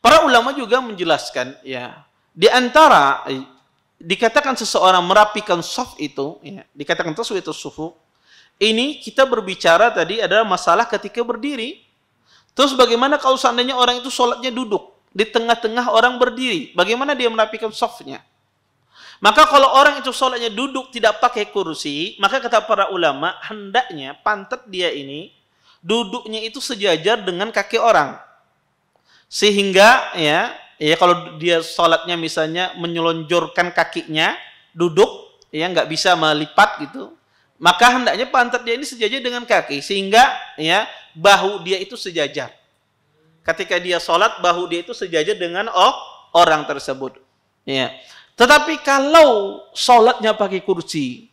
Para ulama juga menjelaskan ya, di antara eh, dikatakan seseorang merapikan soft itu, ya, dikatakan taswi itu sufu. ini kita berbicara tadi adalah masalah ketika berdiri. Terus bagaimana kalau seandainya orang itu sholatnya duduk, di tengah-tengah orang berdiri, bagaimana dia merapikan softnya? Maka kalau orang itu sholatnya duduk tidak pakai kursi, maka kata para ulama, hendaknya pantat dia ini, duduknya itu sejajar dengan kaki orang sehingga ya ya kalau dia sholatnya misalnya menyelonjorkan kakinya duduk ya nggak bisa melipat gitu maka hendaknya pantat dia ini sejajar dengan kaki sehingga ya bahu dia itu sejajar ketika dia sholat bahu dia itu sejajar dengan oh, orang tersebut ya tetapi kalau sholatnya pakai kursi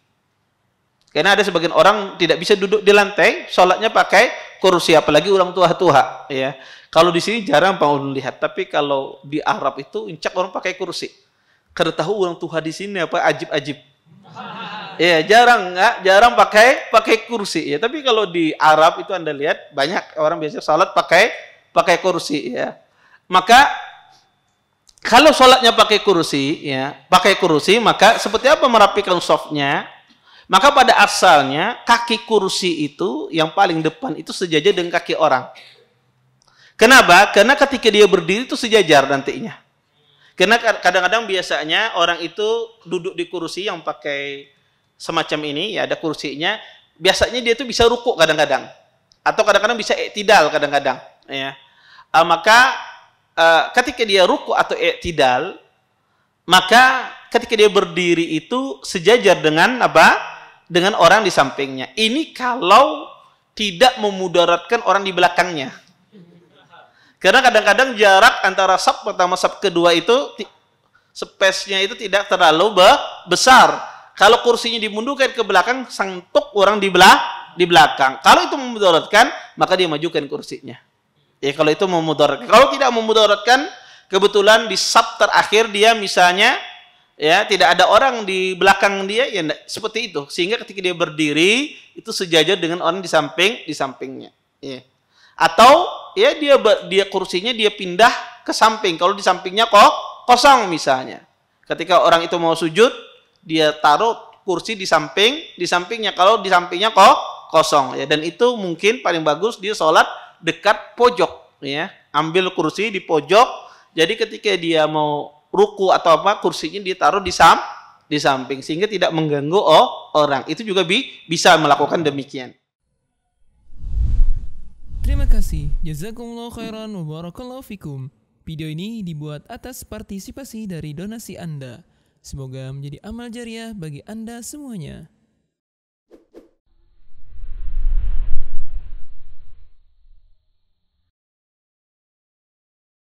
karena ada sebagian orang tidak bisa duduk di lantai, sholatnya pakai kursi, apalagi orang tua-tua. Ya. Kalau di sini jarang bangun lihat, tapi kalau di Arab itu incak orang pakai kursi. Karena tahu orang tua di sini apa ajib-ajib. Ya jarang nggak, jarang pakai pakai kursi. Ya tapi kalau di Arab itu anda lihat banyak orang biasa sholat pakai pakai kursi. Ya maka kalau sholatnya pakai kursi, ya pakai kursi, maka seperti apa merapikan softnya? Maka pada asalnya kaki kursi itu yang paling depan itu sejajar dengan kaki orang. Kenapa? Karena ketika dia berdiri itu sejajar nantinya. Karena kadang-kadang biasanya orang itu duduk di kursi yang pakai semacam ini, ya ada kursinya. Biasanya dia itu bisa rukuk kadang-kadang, atau kadang-kadang bisa iktidal kadang-kadang. Ya. Uh, maka uh, ketika dia ruku atau iktidal, maka ketika dia berdiri itu sejajar dengan apa? dengan orang di sampingnya. Ini kalau tidak memudaratkan orang di belakangnya. Karena kadang-kadang jarak antara sub pertama sub kedua itu space-nya itu tidak terlalu besar. Kalau kursinya dimundurkan ke belakang, santuk orang di belah di belakang. Kalau itu memudaratkan, maka dia majukan kursinya. Ya kalau itu memudaratkan. Kalau tidak memudaratkan, kebetulan di sub terakhir dia misalnya ya tidak ada orang di belakang dia yang seperti itu sehingga ketika dia berdiri itu sejajar dengan orang di samping di sampingnya ya. atau ya dia dia kursinya dia pindah ke samping kalau di sampingnya kok kosong misalnya ketika orang itu mau sujud dia taruh kursi di samping di sampingnya kalau di sampingnya kok kosong ya dan itu mungkin paling bagus dia sholat dekat pojok ya ambil kursi di pojok jadi ketika dia mau ruku atau apa kursinya ditaruh di sam di samping sehingga tidak mengganggu oh, orang. Itu juga bi bisa melakukan demikian. Terima kasih. Jazakumullah khairan wa fikum. Video ini dibuat atas partisipasi dari donasi Anda. Semoga menjadi amal jariah bagi Anda semuanya.